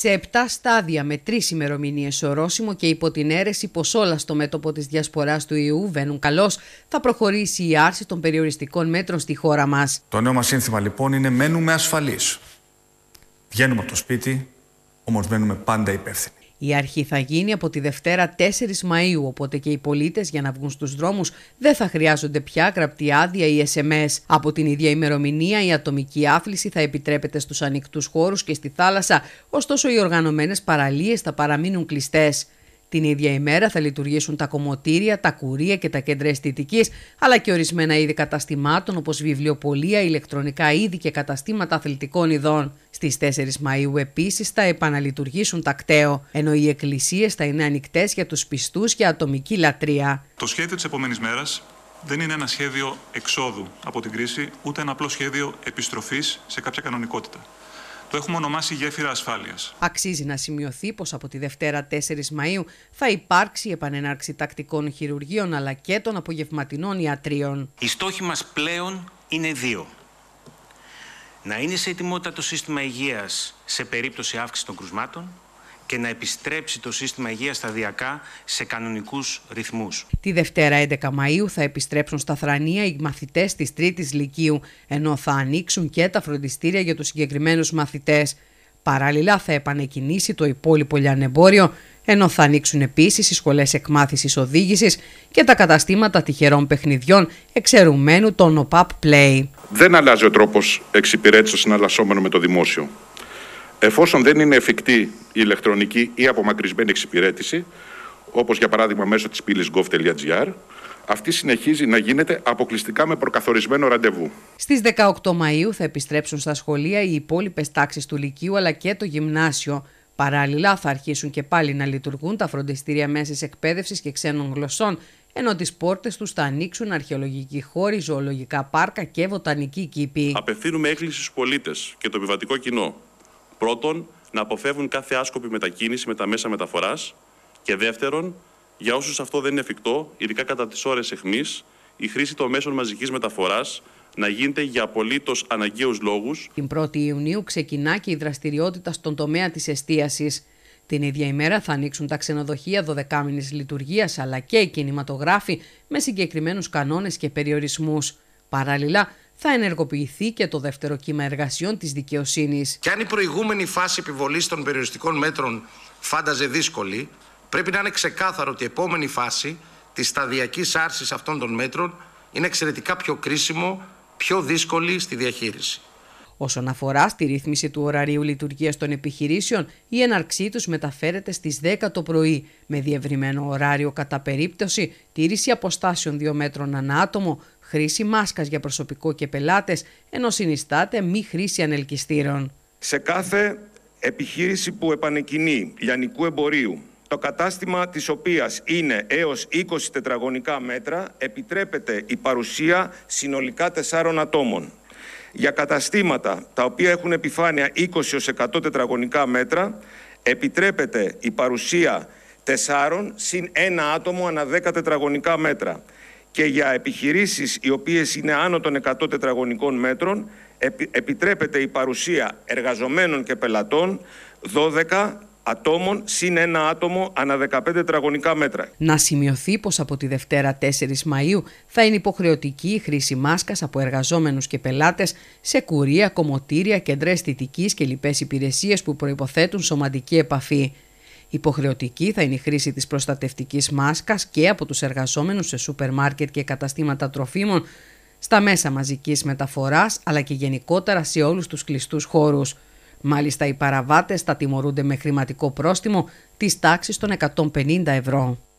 σε 7 στάδια με τρεις ημερομηνίες ορόσημο και υπό την αίρεση πως όλα στο μέτωπο της διασποράς του ιού βαίνουν καλώς, θα προχωρήσει η άρση των περιοριστικών μέτρων στη χώρα μας. Το νέο μας σύνθημα λοιπόν είναι μένουμε ασφαλείς. Βγαίνουμε από το σπίτι, όμω μένουμε πάντα υπεύθυνοι. Η αρχή θα γίνει από τη Δευτέρα 4 Μαΐου, οπότε και οι πολίτες για να βγουν στους δρόμους δεν θα χρειάζονται πια γραπτή άδεια ή SMS. Από την ίδια ημερομηνία η ατομική άθληση θα επιτρέπεται στους ανοιχτούς χώρους και στη θάλασσα, ωστόσο οι οργανωμένες παραλίες θα παραμείνουν κλειστές. Την ίδια ημέρα θα λειτουργήσουν τα κομμωτήρια, τα κουρία και τα κέντρα αισθητικής, αλλά και ορισμένα είδη καταστημάτων όπως βιβλιοπολία, ηλεκτρονικά είδη και καταστήματα αθλητικών ειδών. Στις 4 Μαου επίσης θα επαναλειτουργήσουν τα τακταίο, ενώ οι εκκλησίες θα είναι ανοιχτές για τους πιστούς και ατομική λατρεία. Το σχέδιο της επόμενης μέρας δεν είναι ένα σχέδιο εξόδου από την κρίση, ούτε ένα απλό σχέδιο επιστροφής σε κάποια κανονικότητα. Το έχουμε ονομάσει γέφυρα ασφάλειας. Αξίζει να σημειωθεί πως από τη Δευτέρα 4 Μαου θα υπάρξει η επανέναρξη τακτικών χειρουργείων αλλά και των απογευματινών ιατρίων. Οι στόχοι μας πλέον είναι δύο. Να είναι σε ετοιμότητα το σύστημα υγείας σε περίπτωση αύξησης των κρουσμάτων και να επιστρέψει το σύστημα υγείας σταδιακά σε κανονικούς ρυθμούς. Τη Δευτέρα 11 Μαΐου θα επιστρέψουν στα Θρανία οι μαθητές της Τρίτης Λυκείου, ενώ θα ανοίξουν και τα φροντιστήρια για τους συγκεκριμένους μαθητές. Παράλληλα θα επανεκκινήσει το υπόλοιπο λιανεμπόριο, ενώ θα ανοίξουν επίσης οι σχολές εκμάθησης οδήγησης και τα καταστήματα τυχερών παιχνιδιών εξαιρουμένου των ΟΠΑΠ Play. Δεν αλλάζει ο τρόπος εξυπηρέτησης συναλλασσόμενων με το δημόσιο. Εφόσον δεν είναι εφικτή η ηλεκτρονική ή απομακρυσμένη εξυπηρέτηση, όπως για παράδειγμα μέσω της πύλης gov.gr, αυτή συνεχίζει να γίνεται αποκλειστικά με προκαθορισμένο ραντεβού. Στις 18 Μαου θα επιστρέψουν στα σχολεία οι υπόλοιπες τάξεις του Λυκείου αλλά και το Γυμνάσιο. Παράλληλα, θα αρχίσουν και πάλι να λειτουργούν τα φροντιστήρια μέσης εκπαίδευσης και ξένων γλωσσών, ενώ τις πόρτες τους θα ανοίξουν αρχαιολογικοί χώροι, ζωολογικά πάρκα και βοτανικοί κήποι. Απευθύνουμε έκκληση στους πολίτες και το επιβατικό κοινό Πρώτον, να αποφεύγουν κάθε άσκοπη μετακίνηση με τα μέσα μεταφοράς. Και δεύτερον, για όσους αυτό δεν είναι εφικτό, ειδικά κατά τις ώρες αιχμή, η χρήση των μέσων μαζικής μεταφοράς να γίνεται για απολύτως αναγκαίους λόγους. Την 1η Ιουνίου ξεκινά και η δραστηριότητα στον τομέα της εστίασης. Την ίδια ημέρα θα ανοίξουν τα ξενοδοχεία 12 μήνε λειτουργίας αλλά και οι κινηματογράφοι με συγκεκριμένους κανόνες και περιορισμούς. Παράλληλα θα ενεργοποιηθεί και το δεύτερο κύμα εργασιών της δικαιοσύνης. Και αν η προηγούμενη φάση επιβολής των περιοριστικών μέτρων φάνταζε δύσκολη, πρέπει να είναι ξεκάθαρο ότι η επόμενη φάση της σταδιακής άρσης αυτών των μέτρων είναι εξαιρετικά πιο κρίσιμο, πιο δύσκολη στη διαχείριση. Όσον αφορά στη ρύθμιση του ωραρίου λειτουργίας των επιχειρήσεων, η έναρξή τους μεταφέρεται στις 10 το πρωί, με διευρυμένο ωράριο κατά περίπτωση, τήρηση αποστάσεων 2 μέτρων ανά άτομο, χρήση μάσκας για προσωπικό και πελάτες, ενώ συνιστάται μη χρήση ανελκυστήρων. Σε κάθε επιχείρηση που επανεκκινεί λιανικού εμπορίου, το κατάστημα της οποίας είναι έως 20 τετραγωνικά μέτρα επιτρέπεται η παρουσία συνολικά τεσσάρων ατόμων. Για καταστήματα τα οποία έχουν επιφάνεια 20-100 τετραγωνικά μέτρα επιτρέπεται η παρουσία τεσσάρων συν ένα άτομο ανά 10 τετραγωνικά μέτρα και για επιχειρήσεις οι οποίες είναι άνω των 100 τετραγωνικών μέτρων επιτρέπεται η παρουσία εργαζομένων και πελατών 12 ατόμων συν ένα άτομο ανά 15 τετραγωνικά μέτρα. Να σημειωθεί πως από τη Δευτέρα 4 Μαΐου θα είναι υποχρεωτική η χρήση μάσκας από εργαζόμενους και πελάτες σε κουρία, κομμωτήρια, κεντρές θητικής και λοιπές υπηρεσίες που προϋποθέτουν σωματική επαφή. Υποχρεωτική θα είναι η χρήση της προστατευτικής μάσκας και από τους εργαζόμενους σε σούπερ μάρκετ και καταστήματα τροφίμων, στα μέσα μαζικής μεταφοράς αλλά και γενικότερα σε όλους τους κλειστούς χώρους. Μάλιστα οι παραβάτες θα τιμωρούνται με χρηματικό πρόστιμο της τάξης των 150 ευρώ.